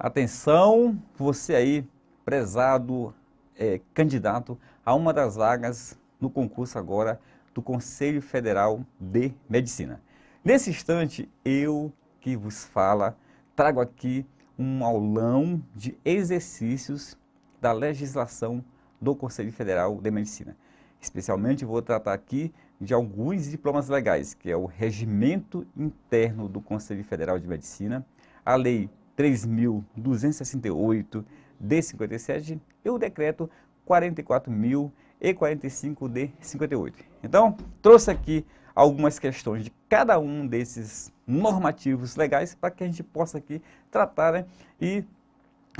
Atenção, você aí, prezado é, candidato a uma das vagas no concurso agora do Conselho Federal de Medicina. Nesse instante, eu que vos fala, trago aqui um aulão de exercícios da legislação do Conselho Federal de Medicina. Especialmente vou tratar aqui de alguns diplomas legais, que é o Regimento Interno do Conselho Federal de Medicina, a Lei 3.268 de 57 e o decreto 44.045 de 58. Então, trouxe aqui algumas questões de cada um desses normativos legais para que a gente possa aqui tratar né, e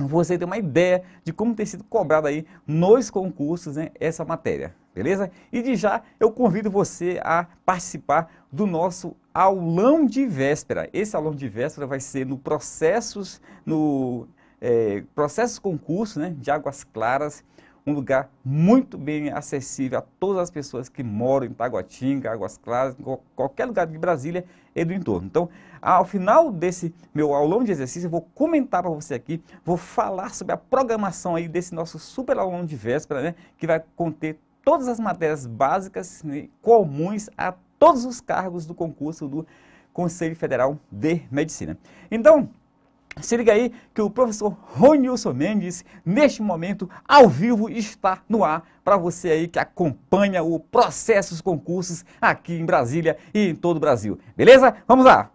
você ter uma ideia de como tem sido cobrada aí nos concursos né, essa matéria, beleza? E de já eu convido você a participar do nosso aulão de véspera. Esse aulão de véspera vai ser no processos, no é, processos concurso né, de Águas Claras, um lugar muito bem acessível a todas as pessoas que moram em Taguatinga, Águas Claras, qualquer lugar de Brasília e do entorno. Então, ao final desse meu aulão de exercício, eu vou comentar para você aqui, vou falar sobre a programação aí desse nosso super aulão de véspera, né, que vai conter todas as matérias básicas né, comuns a todos os cargos do concurso do Conselho Federal de Medicina. Então, se liga aí que o professor Ronilson Mendes, neste momento, ao vivo, está no ar para você aí que acompanha o processo dos concursos aqui em Brasília e em todo o Brasil. Beleza? Vamos lá!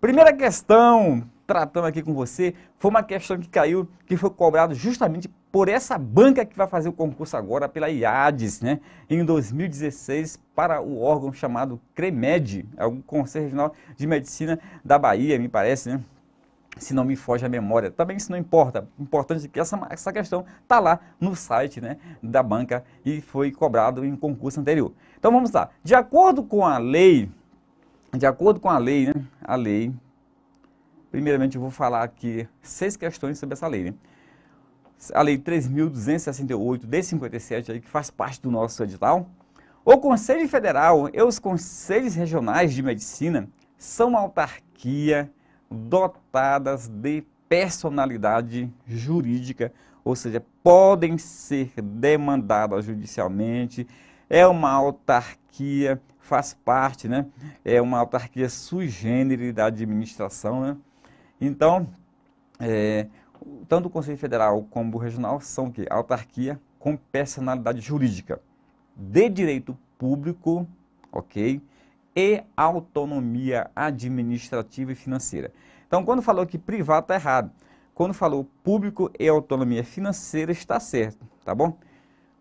Primeira questão, tratando aqui com você, foi uma questão que caiu, que foi cobrado justamente por essa banca que vai fazer o concurso agora pela IADES, né, em 2016, para o órgão chamado CREMED, é o Conselho Regional de Medicina da Bahia, me parece, né? se não me foge a memória. Também isso não importa. O Importante é que essa, essa questão está lá no site né, da banca e foi cobrado em concurso anterior. Então vamos lá. De acordo com a lei, de acordo com a lei, né, a lei, primeiramente eu vou falar aqui seis questões sobre essa lei. Né? a Lei 3.268 de 57, aí, que faz parte do nosso edital, o Conselho Federal e os Conselhos Regionais de Medicina são autarquia dotadas de personalidade jurídica, ou seja, podem ser demandadas judicialmente, é uma autarquia, faz parte, né? É uma autarquia sui generis da administração, né? Então, é, tanto o Conselho Federal como o Regional são que autarquia com personalidade jurídica de direito público, ok? E autonomia administrativa e financeira. Então, quando falou que privado está errado, quando falou público e autonomia financeira está certo, tá bom?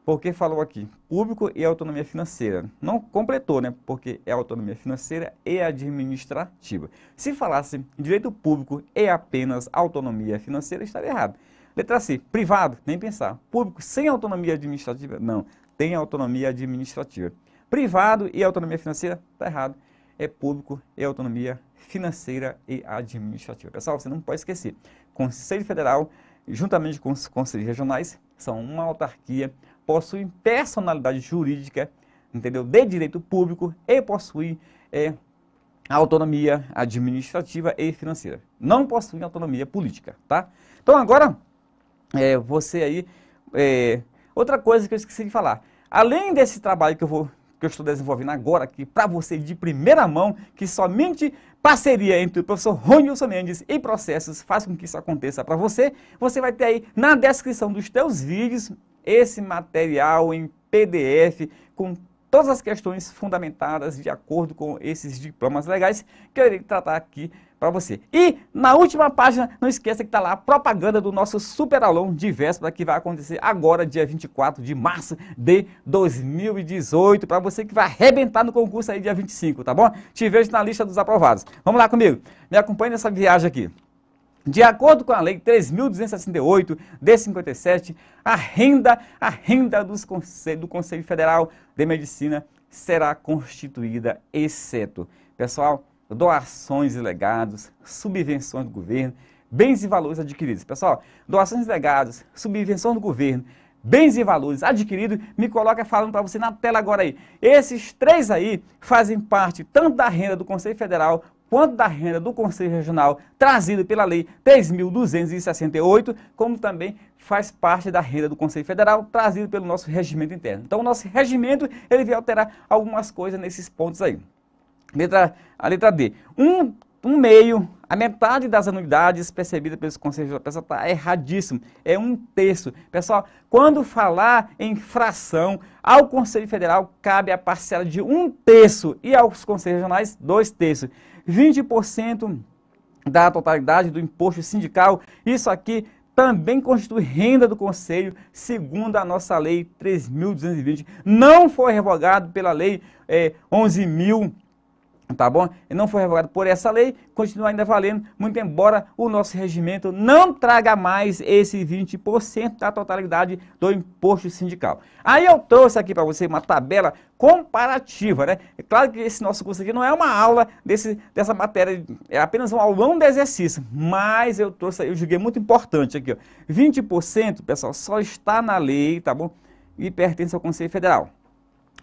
porque falou aqui, público e autonomia financeira. Não completou, né? Porque é autonomia financeira e administrativa. Se falasse direito público e apenas autonomia financeira, estaria errado. Letra C, privado, nem pensar. Público sem autonomia administrativa? Não, tem autonomia administrativa. Privado e autonomia financeira? Está errado. É público e autonomia financeira e administrativa. Pessoal, você não pode esquecer. Conselho Federal, juntamente com os conselhos regionais, são uma autarquia possuem personalidade jurídica, entendeu? De direito público e possuem é, autonomia administrativa e financeira. Não possuem autonomia política, tá? Então agora, é, você aí, é, outra coisa que eu esqueci de falar. Além desse trabalho que eu vou que eu estou desenvolvendo agora aqui para você de primeira mão, que somente parceria entre o professor Ronilson Mendes e Processos faz com que isso aconteça para você. Você vai ter aí na descrição dos teus vídeos esse material em PDF com todas as questões fundamentadas de acordo com esses diplomas legais que eu irei tratar aqui para você. E na última página, não esqueça que está lá a propaganda do nosso super aulão de véspera que vai acontecer agora, dia 24 de março de 2018, para você que vai arrebentar no concurso aí dia 25, tá bom? Te vejo na lista dos aprovados. Vamos lá comigo, me acompanhe nessa viagem aqui. De acordo com a Lei 3.268, de 57 a renda, a renda conselho, do Conselho Federal de Medicina será constituída, exceto, pessoal, doações e legados, subvenções do governo, bens e valores adquiridos. Pessoal, doações e legados, subvenção do governo, bens e valores adquiridos, me coloca falando para você na tela agora aí. Esses três aí fazem parte tanto da renda do Conselho Federal quanto da renda do Conselho Regional trazido pela Lei 3.268, como também faz parte da renda do Conselho Federal trazido pelo nosso regimento interno. Então, o nosso regimento ele vai alterar algumas coisas nesses pontos aí. Letra, a letra D. Um, um meio, a metade das anuidades percebidas pelos conselhos, pessoal, está é erradíssimo. É um terço. Pessoal, quando falar em fração, ao Conselho Federal cabe a parcela de um terço e aos conselhos regionais, dois terços. 20% da totalidade do imposto sindical. Isso aqui também constitui renda do Conselho, segundo a nossa Lei 3.220. Não foi revogado pela Lei é, eh, 11.000 tá bom? E não foi revogado por essa lei, continua ainda valendo, muito embora o nosso regimento não traga mais esse 20% da totalidade do imposto sindical. Aí eu trouxe aqui para você uma tabela comparativa, né? É claro que esse nosso curso aqui não é uma aula desse, dessa matéria, é apenas um aulão de exercício, mas eu trouxe, eu julguei muito importante aqui, ó. 20%, pessoal, só está na lei, tá bom? E pertence ao Conselho Federal.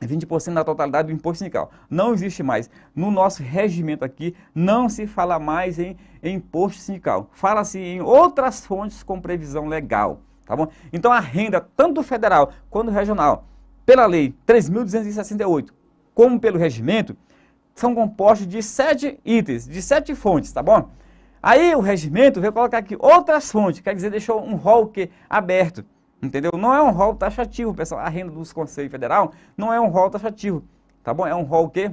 20% da totalidade do imposto sindical. Não existe mais. No nosso regimento aqui, não se fala mais em, em imposto sindical. Fala-se em outras fontes com previsão legal. Tá bom? Então a renda, tanto federal quanto regional, pela lei 3.268, como pelo regimento, são compostos de sete itens, de sete fontes, tá bom? Aí o regimento veio colocar aqui outras fontes, quer dizer, deixou um rol aberto. Entendeu? Não é um rol taxativo, pessoal. A renda dos Conselho Federal não é um rol taxativo, tá bom? É um rol o quê?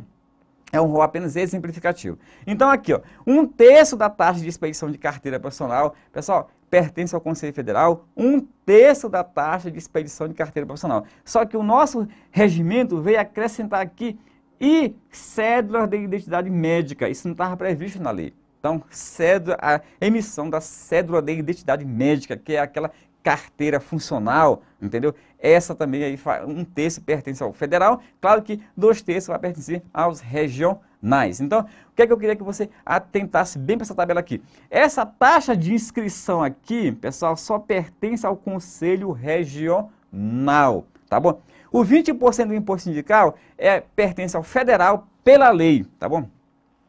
É um rol apenas exemplificativo. Então aqui, ó, um terço da taxa de expedição de carteira profissional, pessoal, pertence ao Conselho Federal, um terço da taxa de expedição de carteira profissional. Só que o nosso regimento veio acrescentar aqui e cédula de identidade médica. Isso não estava previsto na lei. Então, cédula, a emissão da cédula de identidade médica, que é aquela carteira funcional, entendeu? Essa também aí, um terço pertence ao federal, claro que dois terços vai pertencer aos regionais. Então, o que é que eu queria que você atentasse bem para essa tabela aqui? Essa taxa de inscrição aqui, pessoal, só pertence ao Conselho Regional, tá bom? O 20% do imposto sindical é, pertence ao federal pela lei, tá bom?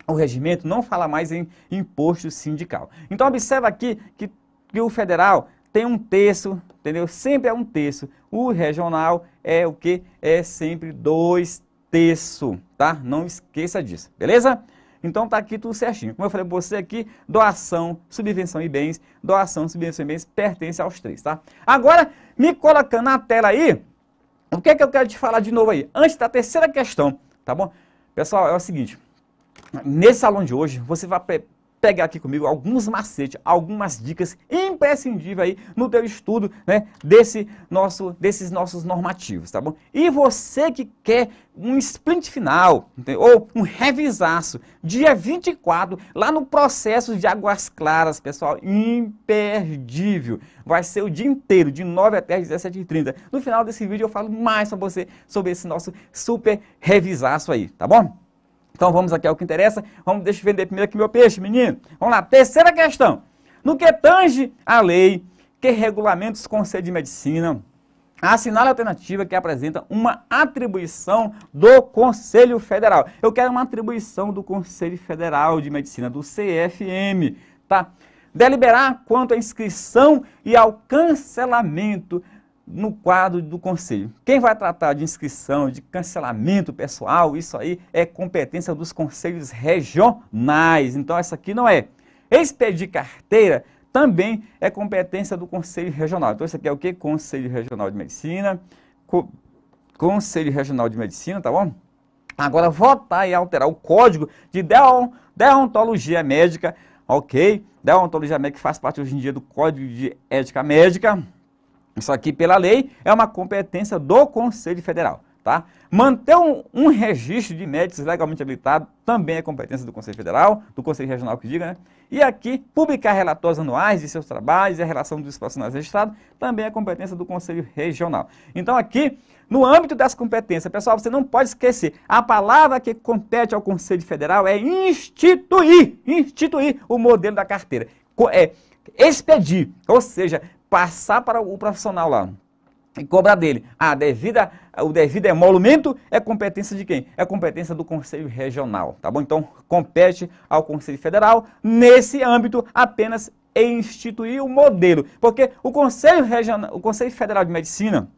O regimento não fala mais em imposto sindical. Então, observa aqui que, que o federal tem um terço, entendeu? Sempre é um terço. O regional é o que? É sempre dois terços, tá? Não esqueça disso, beleza? Então tá aqui tudo certinho. Como eu falei para você aqui, doação, subvenção e bens, doação, subvenção e bens pertence aos três, tá? Agora, me colocando na tela aí, o que é que eu quero te falar de novo aí? Antes da terceira questão, tá bom? Pessoal, é o seguinte, nesse salão de hoje, você vai pegar aqui comigo alguns macetes, algumas dicas imprescindíveis aí no teu estudo, né, desse nosso, desses nossos normativos, tá bom? E você que quer um sprint final, ou um revisaço, dia 24, lá no processo de Águas Claras, pessoal, imperdível. Vai ser o dia inteiro, de 9 até 17h30. No final desse vídeo eu falo mais pra você sobre esse nosso super revisaço aí, tá bom? Então vamos aqui ao que interessa. Vamos, deixa eu vender primeiro aqui meu peixe, menino. Vamos lá, terceira questão. No que tange a lei que regulamenta os conselhos de medicina, assinale a alternativa que apresenta uma atribuição do Conselho Federal. Eu quero uma atribuição do Conselho Federal de Medicina, do CFM, tá? Deliberar quanto à inscrição e ao cancelamento no quadro do conselho. Quem vai tratar de inscrição, de cancelamento pessoal, isso aí é competência dos conselhos regionais. Então essa aqui não é. Expedir carteira também é competência do conselho regional. Então isso aqui é o que? Conselho Regional de Medicina, Co Conselho Regional de Medicina, tá bom? Agora votar e alterar o código de deontologia médica, ok? Deontologia médica faz parte hoje em dia do Código de Ética Médica. Isso aqui, pela lei, é uma competência do Conselho Federal. Tá? Manter um, um registro de médicos legalmente habilitados também é competência do Conselho Federal, do Conselho Regional que diga, né? E aqui, publicar relatórios anuais de seus trabalhos e a relação dos profissionais registrados também é competência do Conselho Regional. Então aqui, no âmbito das competências, pessoal, você não pode esquecer, a palavra que compete ao Conselho Federal é instituir, instituir o modelo da carteira. É, expedir, ou seja, passar para o profissional lá e cobrar dele. a ah, devida, o devido emolumento é competência de quem? É competência do Conselho Regional, tá bom? Então, compete ao Conselho Federal, nesse âmbito, apenas instituir o modelo. Porque o Conselho, Regional, o Conselho Federal de Medicina,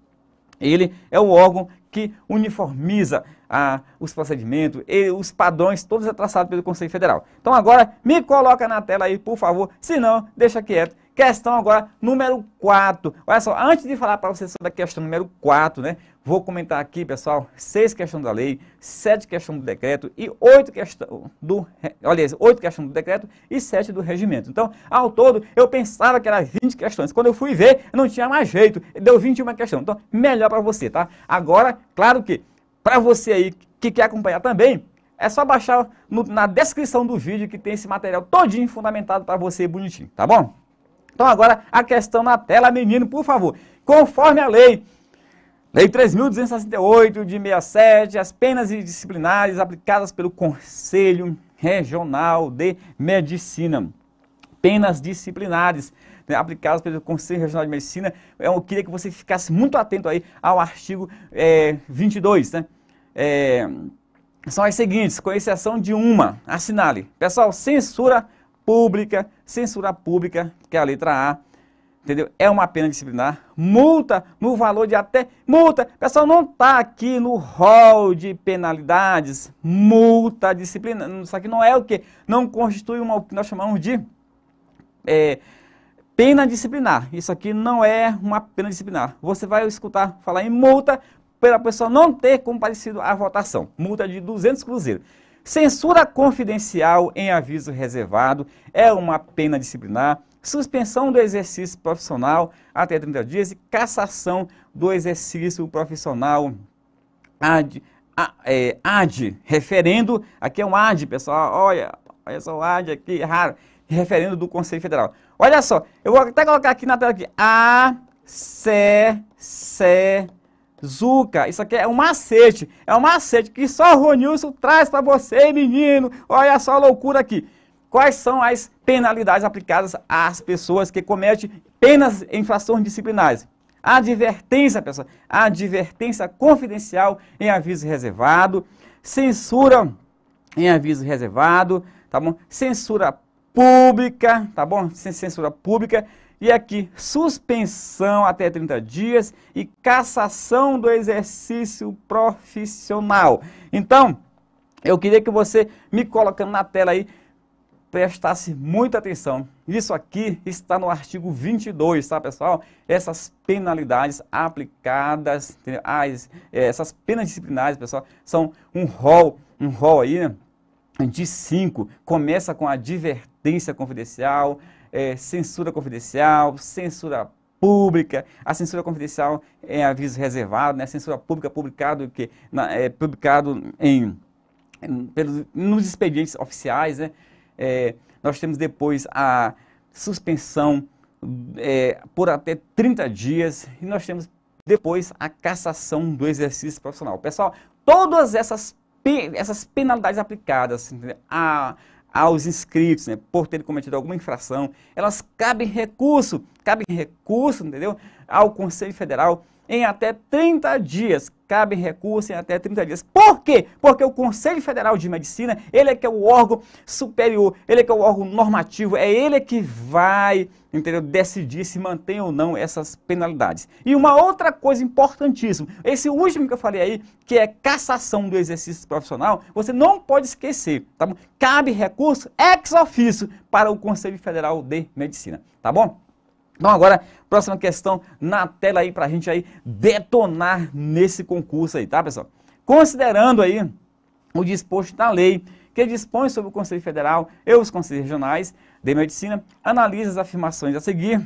ele é o órgão que uniformiza ah, os procedimentos e os padrões todos traçados pelo Conselho Federal. Então agora me coloca na tela aí, por favor, se não, deixa quieto Questão agora número 4. Olha só, antes de falar para vocês sobre a questão número 4, né? Vou comentar aqui, pessoal, seis questões da lei, sete questões do decreto e oito questões do, olha, oito questões do decreto e sete do regimento. Então, ao todo, eu pensava que eram 20 questões. Quando eu fui ver, não tinha mais jeito. Deu 21 questões. Então, melhor para você, tá? Agora, claro que para você aí que quer acompanhar também, é só baixar no, na descrição do vídeo que tem esse material todinho fundamentado para você bonitinho, tá bom? Então agora a questão na tela, menino, por favor. Conforme a lei, lei 3.268 de 67, as penas disciplinares aplicadas pelo Conselho Regional de Medicina. Penas disciplinares né, aplicadas pelo Conselho Regional de Medicina. É eu queria que você ficasse muito atento aí ao artigo é, 22, né? É, são as seguintes, com exceção de uma, assinale. Pessoal, censura pública, censura pública, que é a letra A, entendeu? É uma pena disciplinar, multa no valor de até multa. Pessoal, não tá aqui no rol de penalidades, multa disciplinar. Isso aqui não é o que não constitui uma o que nós chamamos de é, pena disciplinar. Isso aqui não é uma pena disciplinar. Você vai escutar falar em multa pela pessoa não ter comparecido à votação. Multa de 200 cruzeiros. Censura confidencial em aviso reservado é uma pena disciplinar, suspensão do exercício profissional até 30 dias e cassação do exercício profissional ad, é, ad, ad referendo, aqui é um ad, pessoal, olha, olha só o ad aqui, é raro, referendo do Conselho Federal. Olha só, eu vou até colocar aqui na tela aqui, a, c, c, Zuca, isso aqui é um macete, é um macete que só o Ronilson traz para você, menino. Olha só a loucura aqui. Quais são as penalidades aplicadas às pessoas que cometem penas infrações disciplinares? Advertência, pessoal, advertência confidencial em aviso reservado, censura em aviso reservado, tá bom? Censura pública, tá bom? Censura pública, e aqui, suspensão até 30 dias e cassação do exercício profissional. Então, eu queria que você, me colocando na tela aí, prestasse muita atenção. Isso aqui está no artigo 22, tá, pessoal? Essas penalidades aplicadas, as, é, essas penas disciplinares, pessoal, são um rol, um rol aí, né? De 5, começa com a advertência confidencial, é, censura confidencial, censura pública. A censura confidencial é aviso reservado, né? censura pública publicado que é publicado em, em pelos, nos expedientes oficiais, né? É, nós temos depois a suspensão é, por até 30 dias e nós temos depois a cassação do exercício profissional. Pessoal, todas essas essas penalidades aplicadas, a aos inscritos, né, por terem cometido alguma infração, elas cabem recurso, cabem recurso, entendeu? Ao Conselho Federal em até 30 dias. Cabe recurso em até 30 dias. Por quê? Porque o Conselho Federal de Medicina, ele é que é o órgão superior, ele é que é o órgão normativo, é ele que vai, entendeu, decidir se mantém ou não essas penalidades. E uma outra coisa importantíssima, esse último que eu falei aí, que é cassação do exercício profissional, você não pode esquecer, tá bom? Cabe recurso ex ofício para o Conselho Federal de Medicina, tá bom? Então agora Próxima questão na tela aí para a gente aí detonar nesse concurso aí, tá, pessoal? Considerando aí o disposto da lei que dispõe sobre o Conselho Federal e os Conselhos Regionais de Medicina, analise as afirmações a seguir.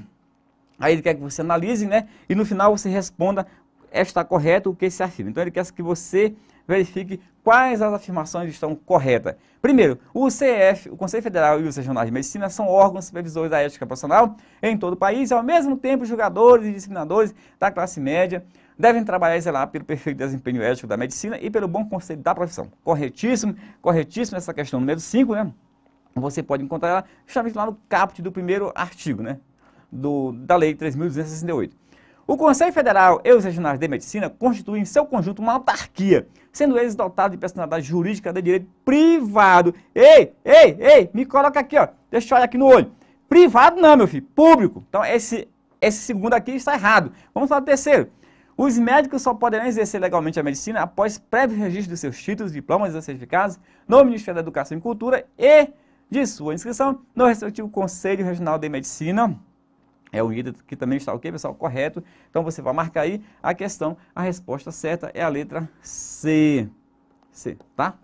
Aí ele quer que você analise, né? E no final você responda, está correto o que se afirma. Então ele quer que você verifique quais as afirmações estão corretas. Primeiro, o CF, o Conselho Federal e os Regionais de Medicina são órgãos supervisores da ética profissional em todo o país e, ao mesmo tempo, julgadores e disciplinadores da classe média devem trabalhar e zelar pelo perfeito desempenho ético da medicina e pelo bom conselho da profissão. Corretíssimo, corretíssimo essa questão número 5, né? Você pode encontrar ela justamente lá no caput do primeiro artigo, né? Do, da Lei 3.268. O Conselho Federal e os regionais de medicina constituem em seu conjunto uma autarquia, sendo eles dotados de personalidade jurídica de direito privado. Ei, ei, ei, me coloca aqui, ó. Deixa eu olhar aqui no olho. Privado não, meu filho, público. Então esse, esse segundo aqui está errado. Vamos falar do terceiro. Os médicos só poderão exercer legalmente a medicina após prévio registro de seus títulos, diplomas e certificados no Ministério da Educação e Cultura e de sua inscrição no respectivo Conselho Regional de Medicina é o ida, que também está ok, pessoal? Correto. Então você vai marcar aí a questão. A resposta certa é a letra C. C, tá?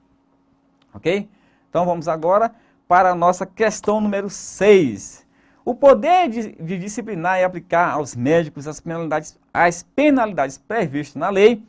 Ok? Então vamos agora para a nossa questão número 6. O poder de, de disciplinar e aplicar aos médicos as penalidades, as penalidades previstas na lei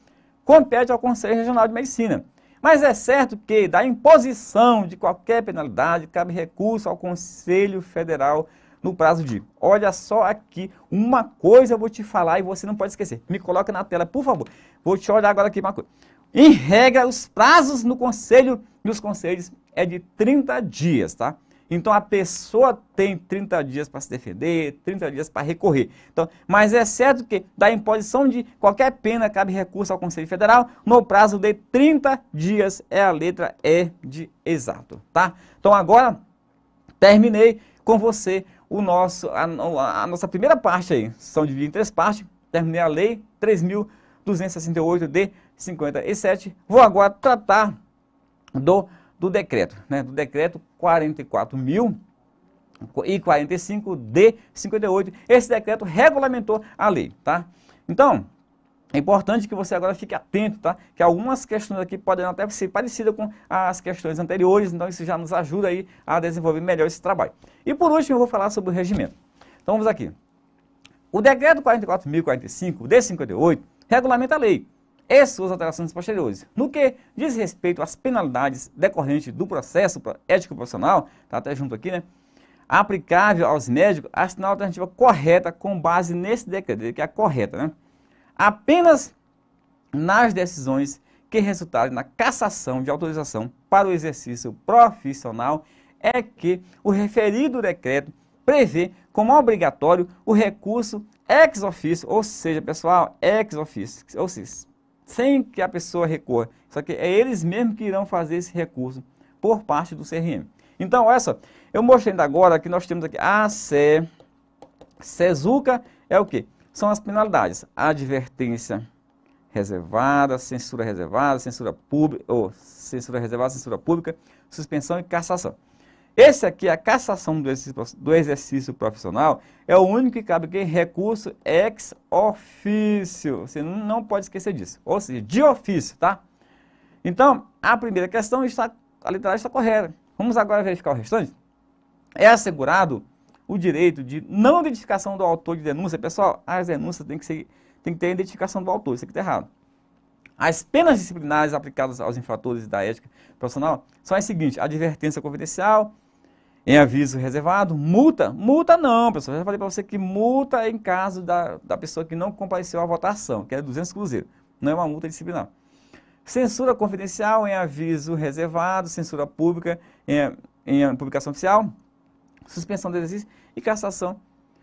compete ao Conselho Regional de Medicina. Mas é certo que, da imposição de qualquer penalidade, cabe recurso ao Conselho Federal de no prazo de, olha só aqui, uma coisa eu vou te falar e você não pode esquecer. Me coloca na tela, por favor. Vou te olhar agora aqui uma coisa. Em regra, os prazos no conselho dos conselhos é de 30 dias, tá? Então a pessoa tem 30 dias para se defender, 30 dias para recorrer. Então, mas é certo que da imposição de qualquer pena cabe recurso ao Conselho Federal no prazo de 30 dias. É a letra E de exato, tá? Então agora terminei com você o nosso, a, a nossa primeira parte aí, são divididas em três partes, terminei a lei 3.268 de 57, vou agora tratar do, do decreto, né, do decreto 44.000 e 45 de 58, esse decreto regulamentou a lei, tá? Então, é importante que você agora fique atento, tá? Que algumas questões aqui podem até ser parecidas com as questões anteriores, então isso já nos ajuda aí a desenvolver melhor esse trabalho. E por último, eu vou falar sobre o regimento. Então vamos aqui. O decreto 44.045, de 58, regulamenta a lei e suas alterações posteriores. No que diz respeito às penalidades decorrentes do processo ético-profissional, tá até junto aqui, né? Aplicável aos médicos, a alternativa correta com base nesse decreto, que é a correta, né? apenas nas decisões que resultarem na cassação de autorização para o exercício profissional é que o referido decreto prevê como obrigatório o recurso ex officio, ou seja, pessoal, ex officio, ou seja, sem que a pessoa recorra. Só que é eles mesmos que irão fazer esse recurso por parte do CRM. Então, olha só, eu mostrei ainda agora que nós temos aqui a ah, CE, SESUCA é o quê? são as penalidades. Advertência reservada, censura reservada, censura pública, ou censura reservada, censura pública, suspensão e cassação. Esse aqui, é a cassação do exercício profissional, é o único que cabe aqui, recurso ex ofício. Você não pode esquecer disso. Ou seja, de ofício, tá? Então, a primeira questão está, a está correta. Vamos agora verificar o restante. É assegurado o direito de não identificação do autor de denúncia. Pessoal, as denúncias têm que, ser, têm que ter a identificação do autor, isso aqui está errado. As penas disciplinares aplicadas aos infratores da ética profissional são as seguintes: advertência confidencial, em aviso reservado, multa. Multa não, pessoal. Eu já falei para você que multa é em caso da, da pessoa que não compareceu à votação, que é 200 cruzeiros. Não é uma multa disciplinar. Censura confidencial em aviso reservado, censura pública em, em publicação oficial, suspensão do exercício e cassação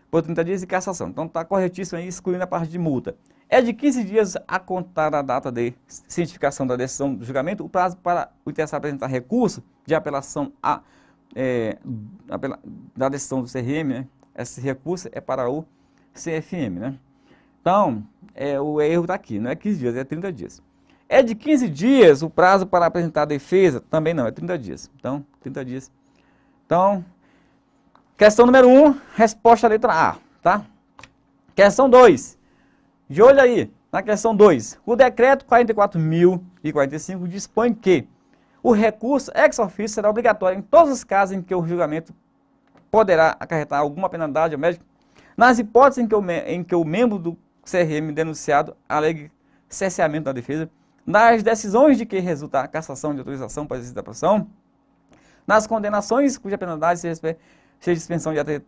por 30 dias e cassação. Então está corretíssimo aí, excluindo a parte de multa. É de 15 dias a contar a data de cientificação da decisão do julgamento, o prazo para o interessado apresentar recurso de apelação a, é, apela, da decisão do CRM, né? esse recurso é para o CFM. Né? Então, é, o erro está aqui, não é 15 dias, é 30 dias. É de 15 dias o prazo para apresentar a defesa? Também não, é 30 dias. Então, 30 dias. Então, Questão número 1, um, resposta letra A, tá? Questão 2. De olho aí, na questão 2. O decreto 44.045 dispõe que o recurso ex officio será obrigatório em todos os casos em que o julgamento poderá acarretar alguma penalidade ao médico, nas hipóteses em que o, em que o membro do CRM denunciado alegue cerceamento da defesa, nas decisões de que resulta a cassação de autorização para exercício da profissão, nas condenações cuja penalidade se respeita seja suspensão de até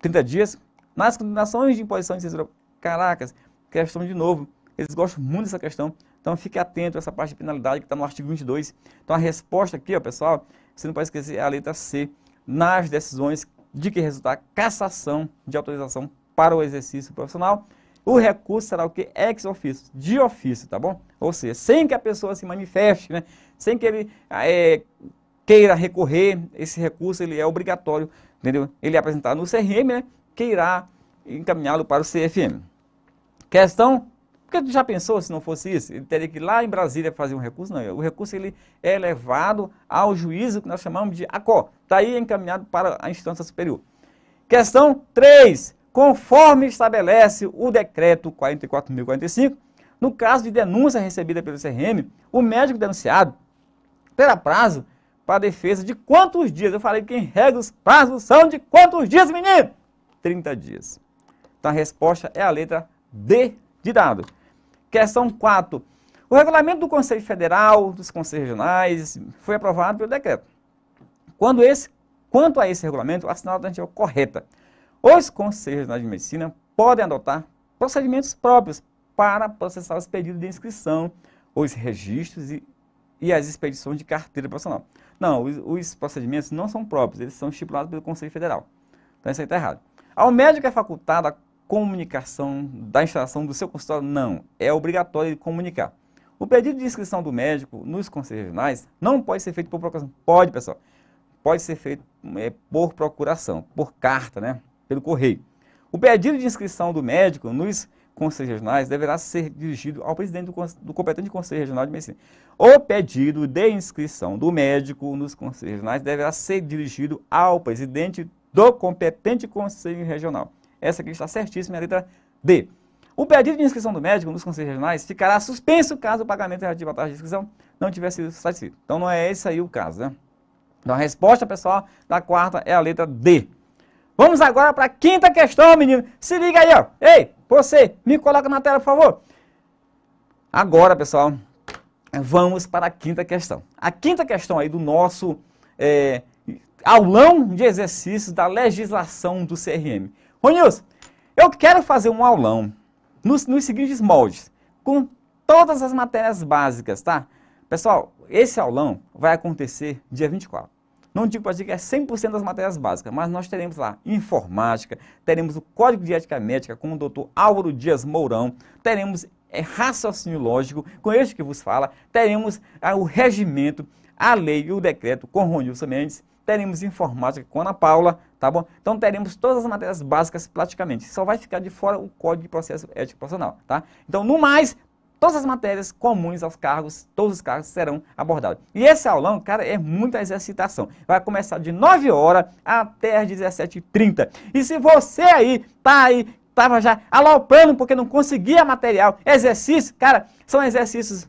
30 dias. Nas condenações de imposição de censura, caracas, questão de novo, eles gostam muito dessa questão, então fique atento a essa parte de penalidade que está no artigo 22. Então a resposta aqui, ó, pessoal, você não pode esquecer a letra C, nas decisões de que resultar cassação de autorização para o exercício profissional, o recurso será o que? Ex ofício, de ofício, tá bom? Ou seja, sem que a pessoa se manifeste, né? sem que ele é, queira recorrer, esse recurso ele é obrigatório entendeu? Ele é apresentado no CRM, né? Que irá encaminhá-lo para o CFM. Questão porque tu já pensou se não fosse isso? Ele teria que ir lá em Brasília fazer um recurso? Não, o recurso ele é levado ao juízo que nós chamamos de ACO. Está aí encaminhado para a instância superior. Questão 3. Conforme estabelece o decreto 44.045, no caso de denúncia recebida pelo CRM, o médico denunciado terá prazo para a defesa de quantos dias? Eu falei que em regra os prazos são de quantos dias, menino? 30 dias. Então a resposta é a letra D de dado. Questão 4. O regulamento do Conselho Federal, dos Conselhos Regionais, foi aprovado pelo decreto. Quando esse, quanto a esse regulamento, a assinatura correta. Os Conselhos Regionais de Medicina podem adotar procedimentos próprios para processar os pedidos de inscrição, os registros e, e as expedições de carteira profissional. Não, os, os procedimentos não são próprios, eles são estipulados pelo Conselho Federal. Então isso aí está errado. Ao médico é facultada a comunicação da instalação do seu consultório? Não, é obrigatório ele comunicar. O pedido de inscrição do médico nos conselhos regionais não pode ser feito por procuração. Pode, pessoal. Pode ser feito é, por procuração, por carta, né? Pelo correio. O pedido de inscrição do médico nos conselhos regionais deverá ser dirigido ao presidente do, do, competente Conselho Regional de Medicina. O pedido de inscrição do médico nos conselhos regionais deverá ser dirigido ao presidente do competente Conselho Regional. Essa aqui está certíssima, é a letra D. O pedido de inscrição do médico nos conselhos regionais ficará suspenso caso o pagamento relativo à taxa de inscrição não tiver sido satisfeito. Então não é esse aí o caso, né? Então a resposta, pessoal, da quarta é a letra D. Vamos agora para a quinta questão, menino. Se liga aí, ó. Ei, você, me coloca na tela, por favor. Agora, pessoal, vamos para a quinta questão. A quinta questão aí do nosso é, aulão de exercícios da legislação do CRM. Ronilson, eu quero fazer um aulão nos, nos seguintes moldes, com todas as matérias básicas, tá? Pessoal, esse aulão vai acontecer dia 24. Não digo para dizer que é 100% das matérias básicas, mas nós teremos lá informática, teremos o Código de Ética Médica com o doutor Álvaro Dias Mourão, teremos é, raciocínio lógico, com este que vos fala, teremos ah, o regimento, a lei e o decreto com Ronilson Mendes, teremos informática com Ana Paula, tá bom? Então teremos todas as matérias básicas praticamente. Só vai ficar de fora o Código de Processo Ético Profissional, tá? Então, no mais, Todas as matérias comuns aos cargos, todos os cargos serão abordados. E esse aulão, cara, é muita exercitação. Vai começar de 9 horas até as 17h30. E se você aí tá aí estava já aloprando porque não conseguia material, exercício, cara, são exercícios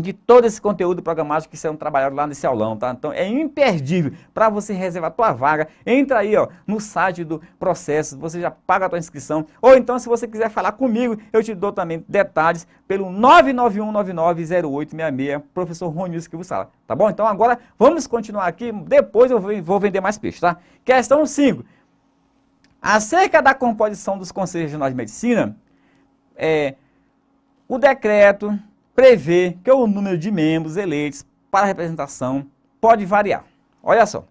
de todo esse conteúdo programático que serão trabalhados lá nesse aulão, tá? Então é imperdível para você reservar a tua vaga. Entra aí, ó, no site do processo, você já paga a tua inscrição. Ou então, se você quiser falar comigo, eu te dou também detalhes pelo 991990866, professor Ronilson que vos fala, tá bom? Então agora vamos continuar aqui, depois eu vou vender mais peixe, tá? Questão 5. Acerca da composição dos conselhos regionais de medicina, é, o decreto prevê que o número de membros eleitos para representação pode variar. Olha só.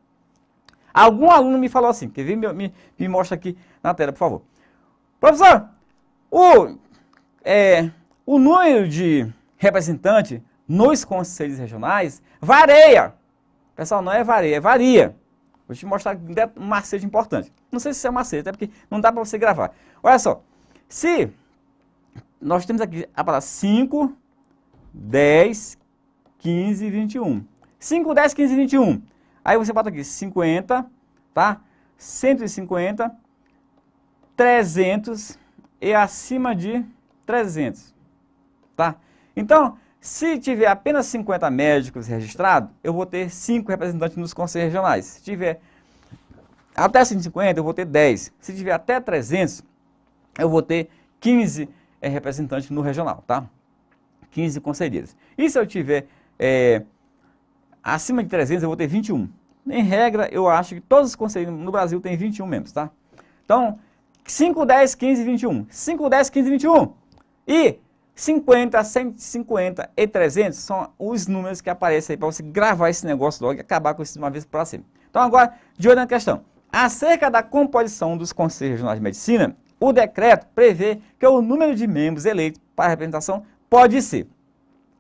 Algum aluno me falou assim, quer ver? Me, me, me mostra aqui na tela, por favor. Professor, o, é, o número de representante nos conselhos regionais varia. Pessoal, não é varia, é varia. Vou te mostrar um macete importante. Não sei se isso é macete, até porque não dá para você gravar. Olha só, se nós temos aqui a palavra 5 10, 15 21. 5, 10, 15 21. Aí você bota aqui 50, tá? 150, 300 e acima de 300, tá? Então, se tiver apenas 50 médicos registrados, eu vou ter 5 representantes nos conselhos regionais. Se tiver até 150, eu vou ter 10. Se tiver até 300, eu vou ter 15 eh, representantes no regional, tá? 15 conselheiros. E se eu tiver é, acima de 300, eu vou ter 21. Em regra, eu acho que todos os conselheiros no Brasil têm 21 membros, tá? Então, 5, 10, 15, 21. 5, 10, 15, 21. E 50, 150 e 300 são os números que aparecem aí para você gravar esse negócio logo e acabar com isso de uma vez para sempre. Então, agora, de olho na questão. Acerca da composição dos Conselhos Regionais de Medicina, o decreto prevê que o número de membros eleitos para a representação pode ser.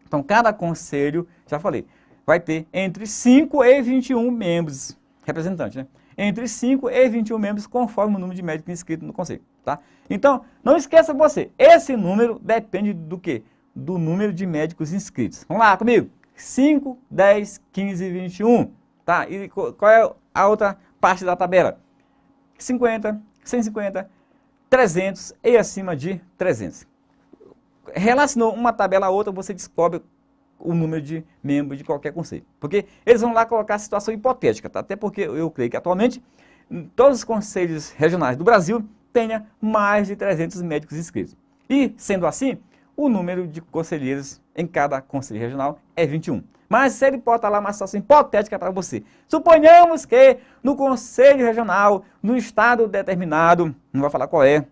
Então, cada conselho, já falei, vai ter entre 5 e 21 membros, Representante, né? Entre 5 e 21 membros, conforme o número de médicos inscritos no conselho, tá? Então, não esqueça você, esse número depende do quê? Do número de médicos inscritos. Vamos lá comigo. 5, 10, 15, 21, tá? E qual é a outra parte da tabela? 50, 150, 300 e acima de 300 relacionou uma tabela a outra, você descobre o número de membros de qualquer conselho. Porque eles vão lá colocar a situação hipotética, tá? até porque eu creio que atualmente hum, todos os conselhos regionais do Brasil tenha mais de 300 médicos inscritos. E, sendo assim, o número de conselheiros em cada conselho regional é 21. Mas se ele bota lá uma situação hipotética para você, suponhamos que no conselho regional, no estado determinado, não vai falar qual é,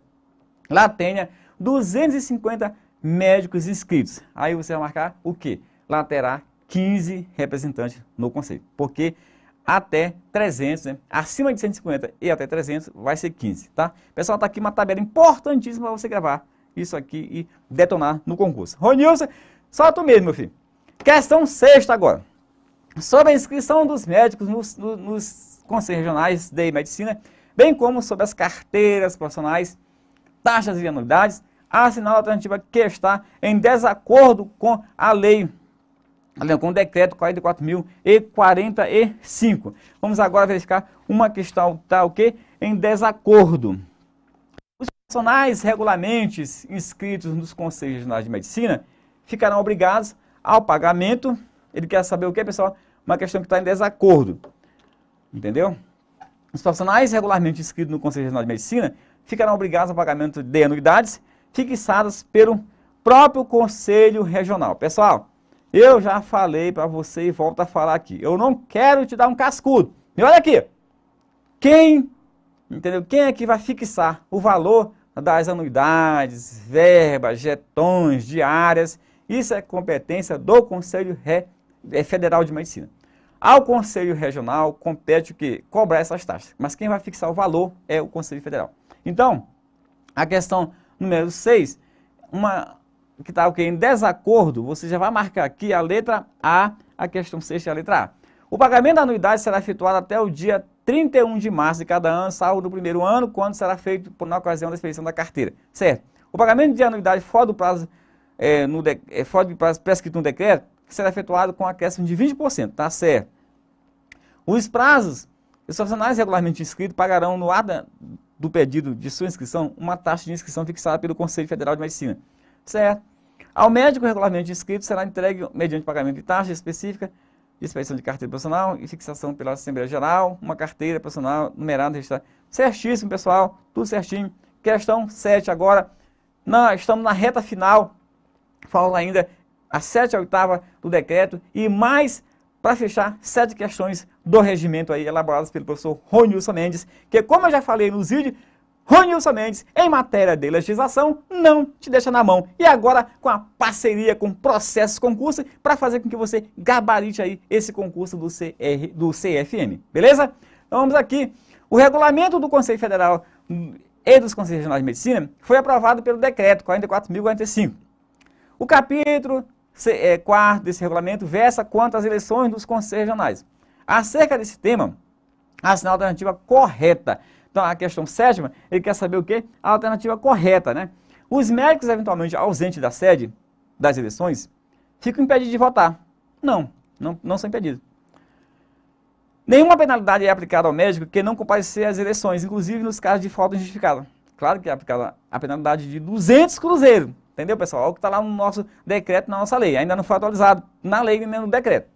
lá tenha 250 médicos inscritos. Aí você vai marcar o quê? Lá terá 15 representantes no conselho, porque até 300, né? acima de 150 e até 300 vai ser 15, tá? Pessoal, tá aqui uma tabela importantíssima para você gravar isso aqui e detonar no concurso. Ronilson, só tu mesmo, meu filho. Questão sexta agora. Sobre a inscrição dos médicos nos, nos conselhos regionais de medicina, bem como sobre as carteiras profissionais, taxas e anuidades, assinala a alternativa que está em desacordo com a lei com o decreto 44.045. Vamos agora verificar uma questão que está tá o quê? Em desacordo. Os profissionais regularmente inscritos nos conselhos regionais de medicina ficarão obrigados ao pagamento. Ele quer saber o quê, pessoal? Uma questão que está em desacordo. Entendeu? Os profissionais regularmente inscritos no Conselho Regional de Medicina ficarão obrigados ao pagamento de anuidades fixadas pelo próprio Conselho Regional. Pessoal, eu já falei para você e volto a falar aqui. Eu não quero te dar um cascudo. E olha aqui. Quem, entendeu? Quem é que vai fixar o valor das anuidades, verbas, jetões, diárias? Isso é competência do Conselho é, Federal de Medicina. Ao Conselho Regional compete o quê? Cobrar essas taxas. Mas quem vai fixar o valor é o Conselho Federal. Então, a questão número 6, uma que está okay, em desacordo, você já vai marcar aqui a letra A, a questão 6 é a letra A. O pagamento da anuidade será efetuado até o dia 31 de março de cada ano, salvo do primeiro ano, quando será feito na ocasião da expedição da carteira. Certo. O pagamento de anuidade fora do prazo, é, no de, é, fora do prazo prescrito no decreto será efetuado com acréscimo de 20%, tá certo. Os prazos, os profissionais regularmente inscritos pagarão no ato do pedido de sua inscrição uma taxa de inscrição fixada pelo Conselho Federal de Medicina. Certo? Ao médico regularmente inscrito será entregue, mediante pagamento de taxa específica, inspeção de carteira profissional e fixação pela Assembleia Geral, uma carteira profissional numerada registrada. Certíssimo, pessoal, tudo certinho. Questão 7 agora. Nós estamos na reta final, falta ainda a 7 a oitava do decreto e mais, para fechar, sete questões do regimento aí elaborados pelo professor Ronilson Mendes, que como eu já falei no vídeos, Ronilson Mendes, em matéria de legislação, não te deixa na mão. E agora com a parceria com Processo Concurso para fazer com que você gabarite aí esse concurso do, CR, do CFM, beleza? Então vamos aqui. O regulamento do Conselho Federal hum, e dos Conselhos Regionais de Medicina foi aprovado pelo decreto 44.045. O capítulo 4 é, desse regulamento versa quanto às eleições dos conselhos regionais. Acerca desse tema, assinar a alternativa correta. Então, a questão sétima, ele quer saber o quê? A alternativa correta, né? Os médicos eventualmente ausentes da sede das eleições ficam impedidos de votar. Não, não, não são impedidos. Nenhuma penalidade é aplicada ao médico que não comparecer às eleições, inclusive nos casos de falta injustificada. Claro que é aplicada a penalidade de 200 cruzeiros. Entendeu, pessoal? É o que está lá no nosso decreto, na nossa lei. Ainda não foi atualizado na lei nem no decreto.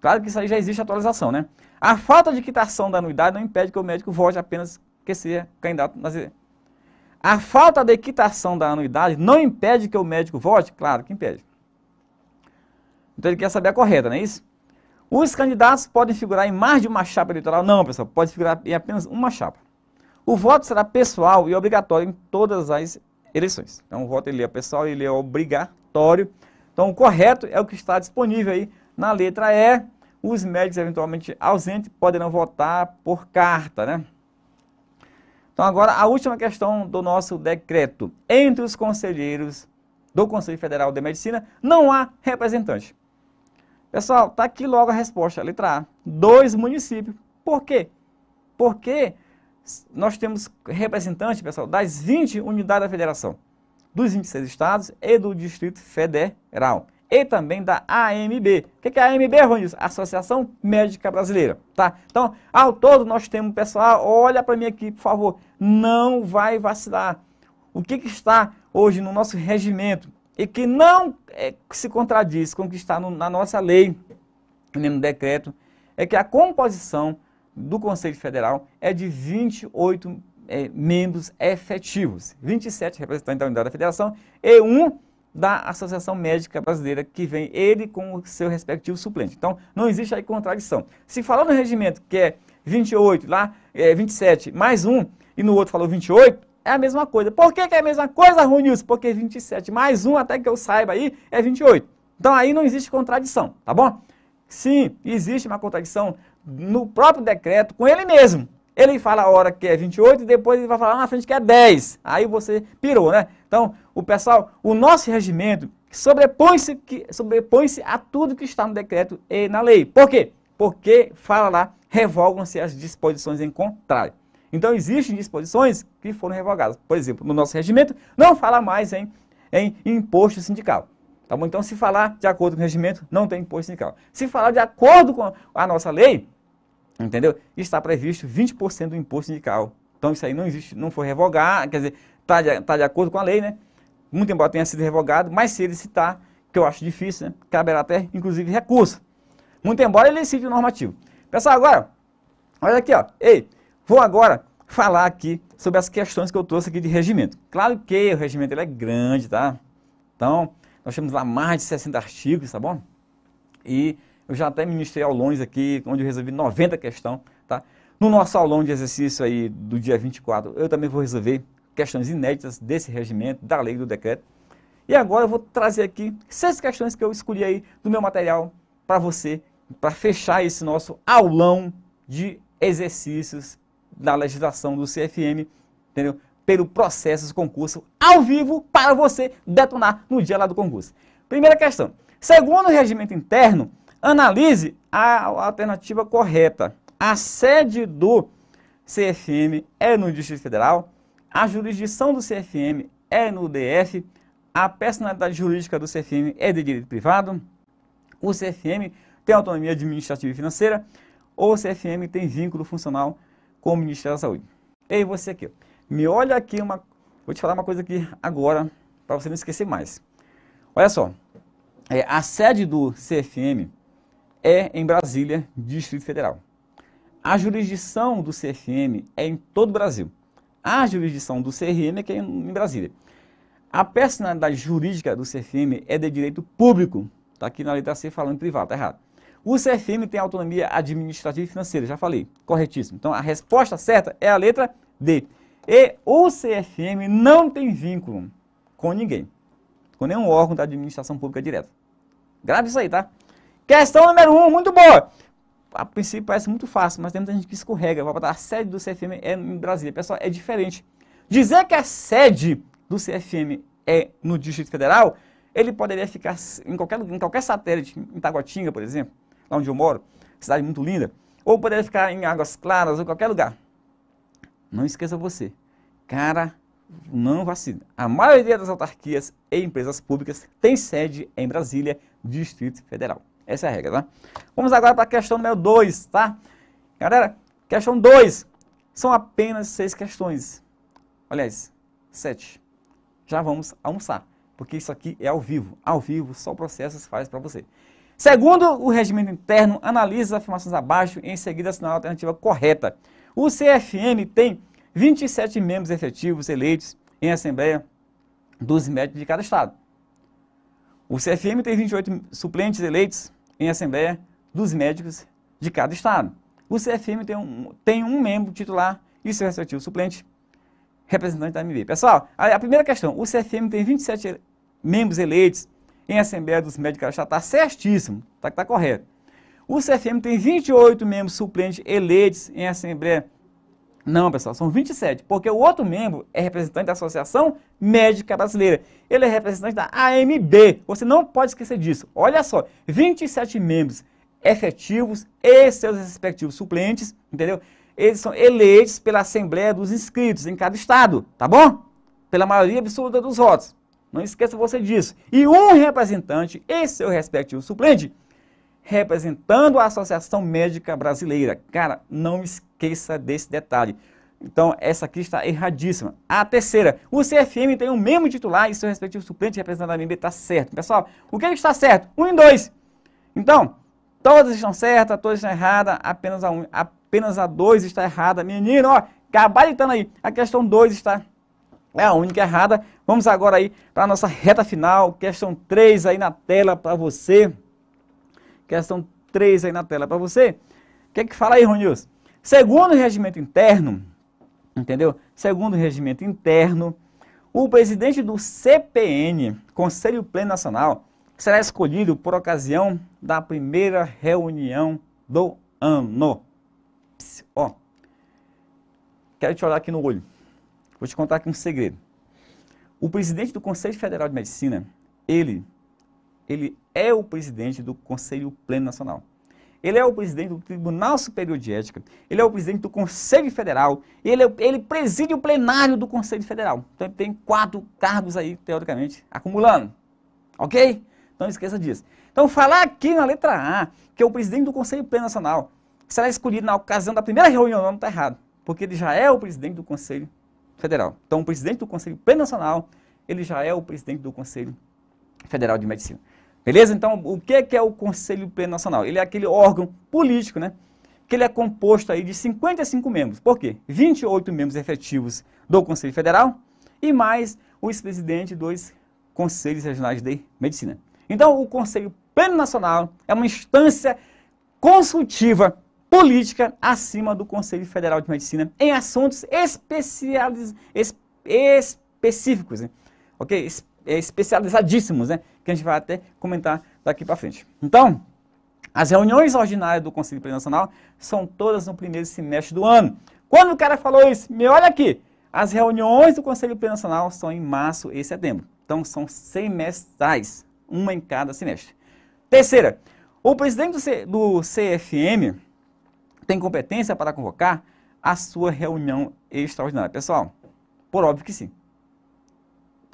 Claro que isso aí já existe atualização, né? A falta de quitação da anuidade não impede que o médico vote apenas que seja candidato nas A falta de quitação da anuidade não impede que o médico vote? Claro que impede. Então ele quer saber a correta, não é isso? Os candidatos podem figurar em mais de uma chapa eleitoral? Não, pessoal, pode figurar em apenas uma chapa. O voto será pessoal e obrigatório em todas as eleições. Então o voto ele é pessoal, e ele é obrigatório. Então o correto é o que está disponível aí na letra E, os médicos eventualmente ausentes poderão votar por carta, né? Então agora a última questão do nosso decreto. Entre os conselheiros do Conselho Federal de Medicina não há representante. Pessoal, está aqui logo a resposta, a letra A. Dois municípios. Por quê? Porque nós temos representantes, pessoal, das 20 unidades da federação, dos 26 estados e do Distrito Federal e também da AMB. O que é a AMB, Ronis? Associação Médica Brasileira, tá? Então, ao todo nós temos, pessoal, olha para mim aqui, por favor, não vai vacilar. O que, que está hoje no nosso regimento e que não é, que se contradiz com o que está no, na nossa lei, né, no decreto, é que a composição do Conselho Federal é de 28 é, membros efetivos, 27 representantes da unidade da federação e um da Associação Médica Brasileira, que vem ele com o seu respectivo suplente. Então, não existe aí contradição. Se falar no regimento que é 28, lá é 27, mais um, e no outro falou 28, é a mesma coisa. Por que, que é a mesma coisa, Runils? Porque 27 mais um, até que eu saiba aí, é 28. Então, aí não existe contradição, tá bom? Sim, existe uma contradição no próprio decreto com ele mesmo. Ele fala a hora que é 28 e depois ele vai falar na frente que é 10. Aí você pirou, né? Então, o pessoal, o nosso regimento sobrepõe-se sobrepõe a tudo que está no decreto e na lei. Por quê? Porque, fala lá, revogam-se as disposições em contrário. Então, existem disposições que foram revogadas. Por exemplo, no nosso regimento, não fala mais em, em imposto sindical. Tá bom? Então, se falar de acordo com o regimento, não tem imposto sindical. Se falar de acordo com a nossa lei, entendeu? Está previsto 20% do imposto sindical. Então, isso aí não existe, não foi revogar, quer dizer, está de, tá de acordo com a lei, né? muito embora tenha sido revogado, mas se ele citar, que eu acho difícil, né, caberá até, inclusive, recurso. Muito embora ele cite o normativo. Pessoal, agora, olha aqui, ó. Ei, vou agora falar aqui sobre as questões que eu trouxe aqui de regimento. Claro que o regimento ele é grande, tá? Então, nós temos lá mais de 60 artigos, tá bom? E eu já até ministrei aulões aqui, onde eu resolvi 90 questões, tá? No nosso aulão de exercício aí do dia 24, eu também vou resolver questões inéditas desse regimento, da lei, do decreto. E agora eu vou trazer aqui seis questões que eu escolhi aí do meu material para você, para fechar esse nosso aulão de exercícios da legislação do CFM, entendeu? Pelo processo de concurso ao vivo para você detonar no dia lá do concurso. Primeira questão. Segundo o regimento interno, analise a alternativa correta. A sede do CFM é no Distrito Federal, a jurisdição do CFM é no DF, a personalidade jurídica do CFM é de direito privado, o CFM tem autonomia administrativa e financeira, ou o CFM tem vínculo funcional com o Ministério da Saúde. Ei, você aqui, me olha aqui uma... Vou te falar uma coisa aqui agora, para você não esquecer mais. Olha só, é, a sede do CFM é em Brasília, Distrito Federal. A jurisdição do CFM é em todo o Brasil. A jurisdição do CRM aqui é em Brasília. A personalidade jurídica do CFM é de direito público. Está aqui na letra C falando privado, tá errado. O CFM tem autonomia administrativa e financeira, já falei, corretíssimo. Então a resposta certa é a letra D. E o CFM não tem vínculo com ninguém, com nenhum órgão da administração pública direta. Grave isso aí, tá? Questão número 1, um, muito boa a princípio parece muito fácil, mas tem muita gente que escorrega. Vai botar a sede do CFM é em Brasília. Pessoal, é diferente. Dizer que a sede do CFM é no Distrito Federal, ele poderia ficar em qualquer, em qualquer satélite, em Taguatinga, por exemplo, lá onde eu moro, cidade muito linda, ou poderia ficar em Águas Claras, ou em qualquer lugar. Não esqueça você, cara, não vacina. A maioria das autarquias e empresas públicas tem sede em Brasília, Distrito Federal. Essa é a regra, tá? Vamos agora para a questão número 2, tá? Galera, questão 2. São apenas seis questões. Aliás, sete. Já vamos almoçar, porque isso aqui é ao vivo. Ao vivo, só o processo faz para você. Segundo o regimento interno, analise as afirmações abaixo e em seguida assinale a alternativa correta. O CFM tem 27 membros efetivos eleitos em assembleia dos médicos de cada estado. O CFM tem 28 suplentes eleitos em Assembleia dos Médicos de cada estado. O CFM tem um, tem um membro titular e seu respectivo suplente, representante da MB. Pessoal, a, a primeira questão, o CFM tem 27 membros eleitos em Assembleia dos Médicos de cada estado, está certíssimo, está tá correto. O CFM tem 28 membros suplentes eleitos em Assembleia não, pessoal, são 27, porque o outro membro é representante da Associação Médica Brasileira. Ele é representante da AMB. Você não pode esquecer disso. Olha só, 27 membros efetivos e seus respectivos suplentes, entendeu? Eles são eleitos pela Assembleia dos Inscritos em cada estado, tá bom? Pela maioria absoluta dos votos. Não esqueça você disso. E um representante e seu respectivo suplente representando a Associação Médica Brasileira. Cara, não esqueça desse detalhe. Então, essa aqui está erradíssima. A terceira, o CFM tem o mesmo titular e seu respectivo suplente representando a MB está certo. Pessoal, o que, é que está certo? Um em dois. Então, todas estão certas, todas estão erradas, apenas a, um, apenas a dois está errada. Menino, ó, gabaritando aí, a questão dois está é a única errada. Vamos agora aí para a nossa reta final, questão 3 aí na tela para você questão 3 aí na tela para você. O que é que fala aí, Ronilson? Segundo o regimento interno, entendeu? Segundo o regimento interno, o presidente do CPN, Conselho Pleno Nacional, será escolhido por ocasião da primeira reunião do ano. ó, quero te olhar aqui no olho. Vou te contar aqui um segredo. O presidente do Conselho Federal de Medicina, ele ele é o presidente do Conselho Pleno Nacional. Ele é o presidente do Tribunal Superior de Ética, ele é o presidente do Conselho Federal, ele, é, ele preside o plenário do Conselho Federal. Então ele tem quatro cargos aí, teoricamente, acumulando. Ok? Então esqueça disso. Então, falar aqui na letra A, que é o presidente do Conselho Pleno Nacional, será escolhido na ocasião da primeira reunião, não está errado, porque ele já é o presidente do Conselho Federal. Então, o presidente do Conselho Pleno Nacional, ele já é o presidente do Conselho Federal de Medicina. Beleza? Então, o que é, que é o Conselho Pleno Nacional? Ele é aquele órgão político, né? Que ele é composto aí de 55 membros. Por quê? 28 membros efetivos do Conselho Federal e mais o ex-presidente dos Conselhos Regionais de Medicina. Então, o Conselho Pleno Nacional é uma instância consultiva política acima do Conselho Federal de Medicina em assuntos especializ... es... específicos, né? ok? Es... É, especializadíssimos, né? que a gente vai até comentar daqui para frente. Então, as reuniões ordinárias do Conselho Nacional são todas no primeiro semestre do ano. Quando o cara falou isso, me olha aqui, as reuniões do Conselho Nacional são em março e setembro. Então, são semestrais, uma em cada semestre. Terceira, o presidente do CFM tem competência para convocar a sua reunião extraordinária. Pessoal, por óbvio que sim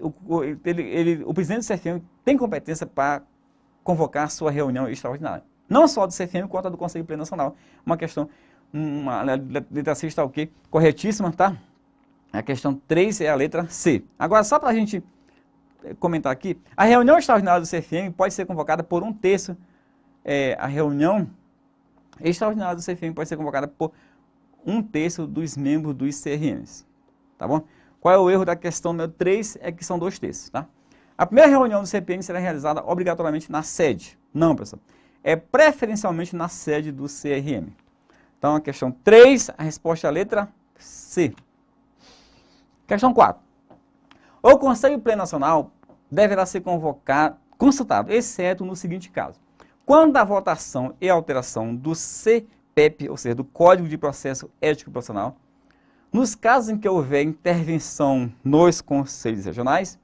o, ele, ele, o presidente do CFM tem competência para convocar sua reunião extraordinária. Não só do CFM, quanto a do Conselho Pleno Nacional. Uma questão, uma letra C está ok, Corretíssima, tá? A questão 3 é a letra C. Agora, só para a gente eh, comentar aqui, a reunião extraordinária do CFM pode ser convocada por um terço. É, a reunião extraordinária do CFM pode ser convocada por um terço dos membros dos CRMs. Tá bom? Qual é o erro da questão número 3? É que são dois textos, tá? A primeira reunião do CPM será realizada obrigatoriamente na sede. Não, pessoal. É preferencialmente na sede do CRM. Então, a questão 3, a resposta é a letra C. Questão 4. O Conselho Pleno Nacional deverá ser convocado, consultado, exceto no seguinte caso. Quando a votação e alteração do CPEP, ou seja, do Código de Processo Ético Profissional, nos casos em que houver intervenção nos conselhos regionais,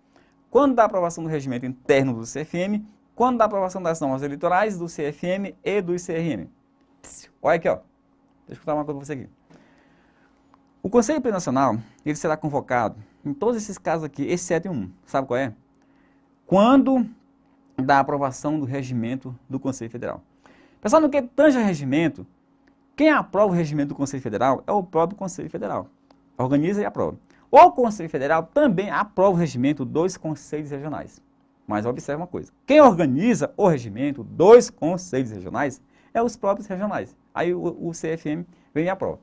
quando da aprovação do regimento interno do CFM, quando da aprovação das normas eleitorais do CFM e do ICRM. Olha aqui, ó. deixa eu contar uma coisa para você aqui. O Conselho Pleno ele será convocado em todos esses casos aqui, exceto em um. Sabe qual é? Quando da aprovação do regimento do Conselho Federal. Pessoal, no que tange regimento, quem aprova o regimento do Conselho Federal é o próprio Conselho Federal organiza e aprova. O Conselho Federal também aprova o regimento dos conselhos regionais. Mas observe uma coisa: quem organiza o regimento dos conselhos regionais é os próprios regionais. Aí o, o CFM vem e aprova.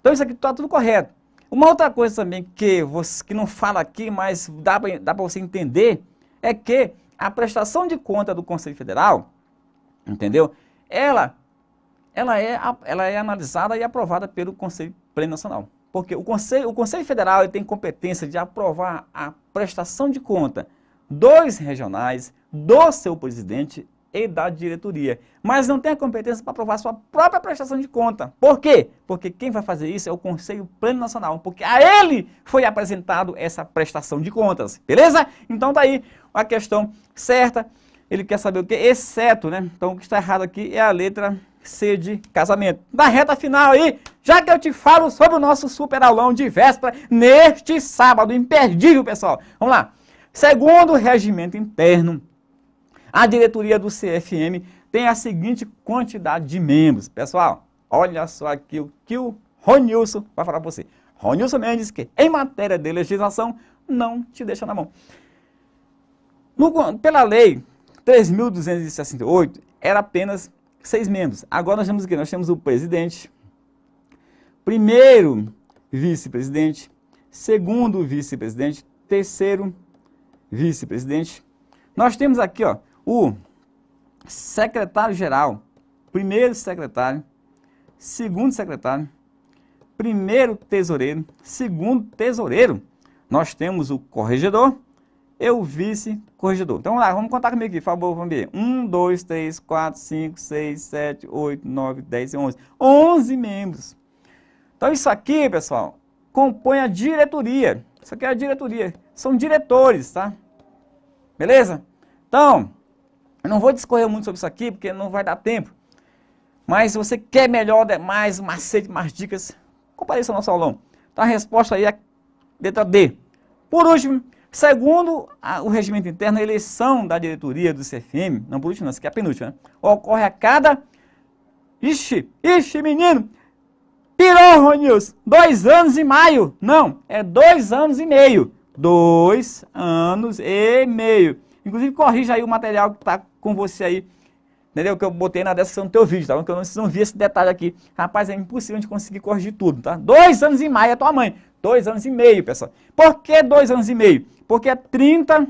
Então isso aqui está tudo correto. Uma outra coisa também que, você, que não fala aqui, mas dá para você entender, é que a prestação de conta do Conselho Federal, entendeu? Ela, ela, é, ela é analisada e aprovada pelo Conselho Pleno Nacional. Porque o Conselho, o Conselho Federal tem competência de aprovar a prestação de conta dos regionais, do seu presidente e da diretoria, mas não tem a competência para aprovar sua própria prestação de conta. Por quê? Porque quem vai fazer isso é o Conselho Pleno Nacional, porque a ele foi apresentado essa prestação de contas, beleza? Então tá aí a questão certa ele quer saber o que? Exceto, né? Então o que está errado aqui é a letra C de casamento. Na reta final aí, já que eu te falo sobre o nosso super aulão de véspera neste sábado, imperdível, pessoal. Vamos lá. Segundo o regimento interno, a diretoria do CFM tem a seguinte quantidade de membros. Pessoal, olha só aqui o que o Ronilson vai falar para você. Ronilson Mendes, que em matéria de legislação, não te deixa na mão. No, pela lei 3.268 era apenas seis membros. Agora nós temos o quê? Nós temos o presidente, primeiro vice-presidente, segundo vice-presidente, terceiro vice-presidente. Nós temos aqui ó, o secretário-geral, primeiro secretário, segundo secretário, primeiro tesoureiro, segundo tesoureiro. Nós temos o corregedor, e o vice-corregedor. Então vamos lá, vamos contar comigo aqui, por favor, vamos ver. 1, 2, 3, 4, 5, 6, 7, 8, 9, 10 e 11. 11 membros. Então isso aqui, pessoal, compõe a diretoria. Isso aqui é a diretoria. São diretores, tá? Beleza? Então, eu não vou discorrer muito sobre isso aqui, porque não vai dar tempo. Mas se você quer melhor, mais macete, mais dicas, compareça ao nosso aulão. Então a resposta aí é letra D. Por último, Segundo a, o regimento interno, a eleição da diretoria do CFM, não por último, não, essa aqui é a penúltima, né? ocorre a cada. Ixi, ixi, menino! Pirou, Ronils! Dois anos e maio! Não, é dois anos e meio. Dois anos e meio. Inclusive, corrija aí o material que tá com você aí Entendeu? Que eu botei na descrição do teu vídeo, tá? Porque eu não, vocês não vi esse detalhe aqui. Rapaz, é impossível a gente conseguir corrigir tudo, tá? Dois anos e meio é tua mãe. Dois anos e meio, pessoal. Por que dois anos e meio? Porque é 30,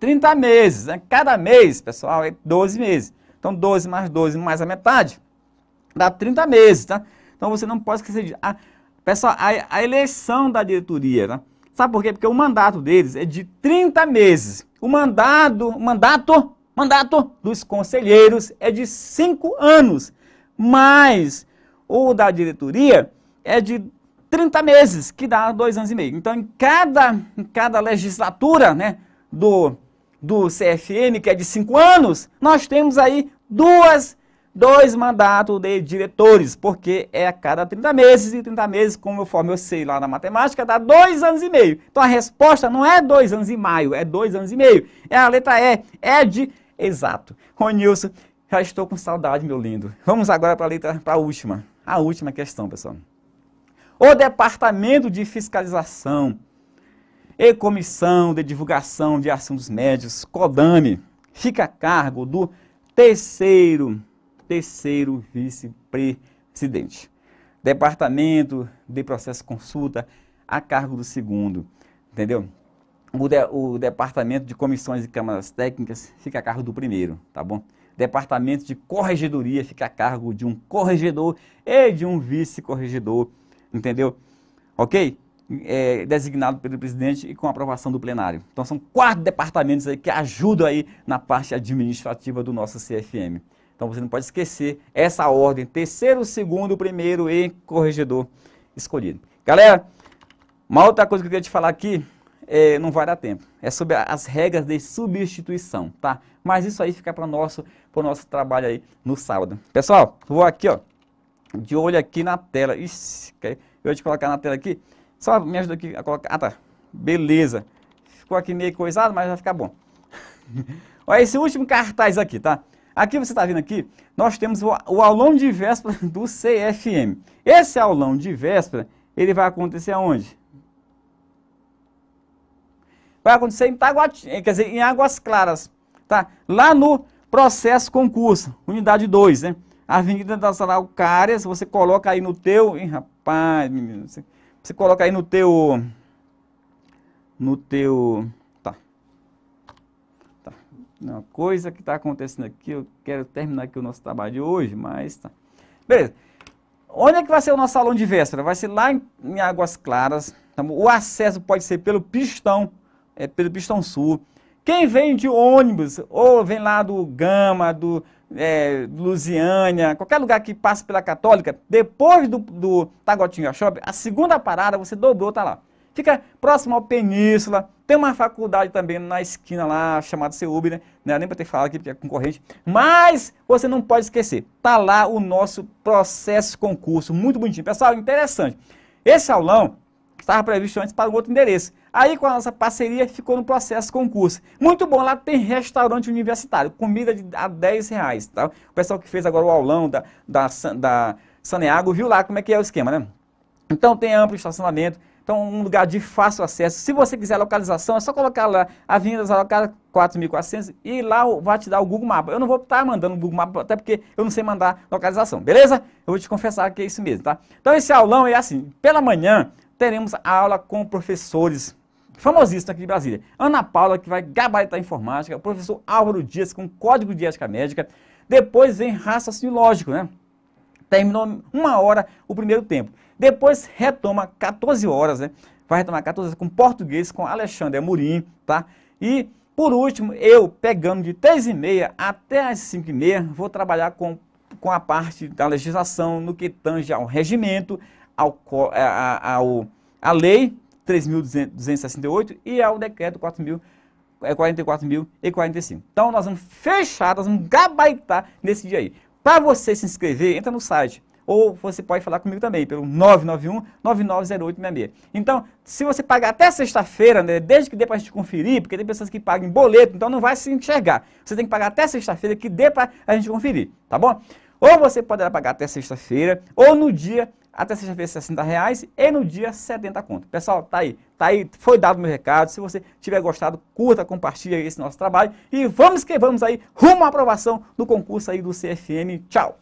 30 meses. Né? Cada mês, pessoal, é 12 meses. Então, 12 mais 12 mais a metade dá 30 meses, tá? Então, você não pode esquecer disso. pessoal, a, a, eleição da diretoria, tá? Sabe por quê? Porque o mandato deles é de 30 meses. O mandato, mandato, mandato dos conselheiros é de 5 anos. Mas o da diretoria é de 30 meses, que dá dois anos e meio. Então, em cada, em cada legislatura né, do, do CFM, que é de cinco anos, nós temos aí duas, dois mandatos de diretores, porque é a cada 30 meses, e 30 meses, como eu formo, eu sei lá na matemática, dá dois anos e meio. Então, a resposta não é dois anos e maio, é dois anos e meio. É a letra E, é de exato. Ronilson, já estou com saudade, meu lindo. Vamos agora para a letra, para a última. A última questão, pessoal o Departamento de Fiscalização e Comissão de Divulgação de Assuntos Médios, CODAME, fica a cargo do terceiro, terceiro vice-presidente. Departamento de Processo Consulta a cargo do segundo, entendeu? O, de, o Departamento de Comissões e Câmaras Técnicas fica a cargo do primeiro, tá bom? Departamento de Corregedoria fica a cargo de um corregedor e de um vice-corregedor entendeu? Ok? É, designado pelo presidente e com aprovação do plenário. Então são quatro departamentos aí que ajudam aí na parte administrativa do nosso CFM. Então você não pode esquecer essa ordem, terceiro, segundo, primeiro e corregedor escolhido. Galera, uma outra coisa que eu queria te falar aqui, é, não vai dar tempo, é sobre as regras de substituição, tá? Mas isso aí fica para o nosso, nosso trabalho aí no sábado. Pessoal, vou aqui, ó de olho aqui na tela. Ixi, eu vou te colocar na tela aqui. Só me ajuda aqui a colocar. Ah, tá. Beleza. Ficou aqui meio coisado, mas vai ficar bom. Olha esse último cartaz aqui, tá? Aqui você está vendo aqui, nós temos o, o aulão de véspera do CFM. Esse aulão de véspera, ele vai acontecer aonde? Vai acontecer em Taguatinga, eh, quer dizer, em Águas Claras, tá? Lá no processo concurso, unidade 2, né? Avenida das Cárias, você coloca aí no teu... Hein, rapaz, menino, você, você coloca aí no teu... No teu... Tá. Tá. Uma coisa que está acontecendo aqui, eu quero terminar aqui o nosso trabalho de hoje, mas tá. Beleza. Onde é que vai ser o nosso salão de véspera? Vai ser lá em, em Águas Claras. Tá? O acesso pode ser pelo Pistão, é, pelo Pistão Sul. Quem vem de ônibus, ou vem lá do Gama, do é, Lusiânia, qualquer lugar que passe pela Católica, depois do, do Taguatinga Shopping, a segunda parada você dobrou, tá lá. Fica próximo ao Península, tem uma faculdade também na esquina lá, chamada CEUB, né? Não é nem para ter falado aqui, porque é concorrente. Mas você não pode esquecer, tá lá o nosso processo concurso, muito bonitinho. Pessoal, interessante. Esse aulão estava previsto antes para um outro endereço. Aí, com a nossa parceria, ficou no processo concurso. Muito bom, lá tem restaurante universitário, comida de, a 10 reais. Tá? O pessoal que fez agora o aulão da, da, da Saneago viu lá como é que é o esquema, né? Então tem amplo estacionamento, então um lugar de fácil acesso. Se você quiser localização, é só colocar lá Avenida das Alocadas 4.400 e lá vai te dar o Google Mapa. Eu não vou estar mandando o Google Mapa, até porque eu não sei mandar localização, beleza? Eu vou te confessar que é isso mesmo, tá? Então esse aulão é assim, pela manhã teremos aula com professores famosíssimos aqui de Brasília. Ana Paula, que vai gabaritar informática, o professor Álvaro Dias, com código de ética médica. Depois vem raciocínio lógico, né? Terminou uma hora o primeiro tempo. Depois retoma 14 horas, né? Vai retomar 14 horas com português, com Alexandre Amorim, tá? E, por último, eu pegando de 3h30 até as 5h30, vou trabalhar com, com a parte da legislação no que tange ao regimento, ao, a, ao, à lei 3.268 e ao decreto 4.000 é 44.045. Então nós vamos fechar, nós vamos gabaitar nesse dia aí. Para você se inscrever, entra no site. Ou você pode falar comigo também, pelo 991-990866. Então, se você pagar até sexta-feira, né, desde que dê para a gente conferir, porque tem pessoas que pagam em boleto, então não vai se enxergar. Você tem que pagar até sexta-feira que dê para a gente conferir, tá bom? Ou você poderá pagar até sexta-feira, ou no dia até sexta-feira 60 reais e no dia 70 conto. Pessoal, tá aí, tá aí, foi dado meu recado. Se você tiver gostado, curta, compartilha esse nosso trabalho e vamos que vamos aí rumo à aprovação do concurso aí do CFM. Tchau.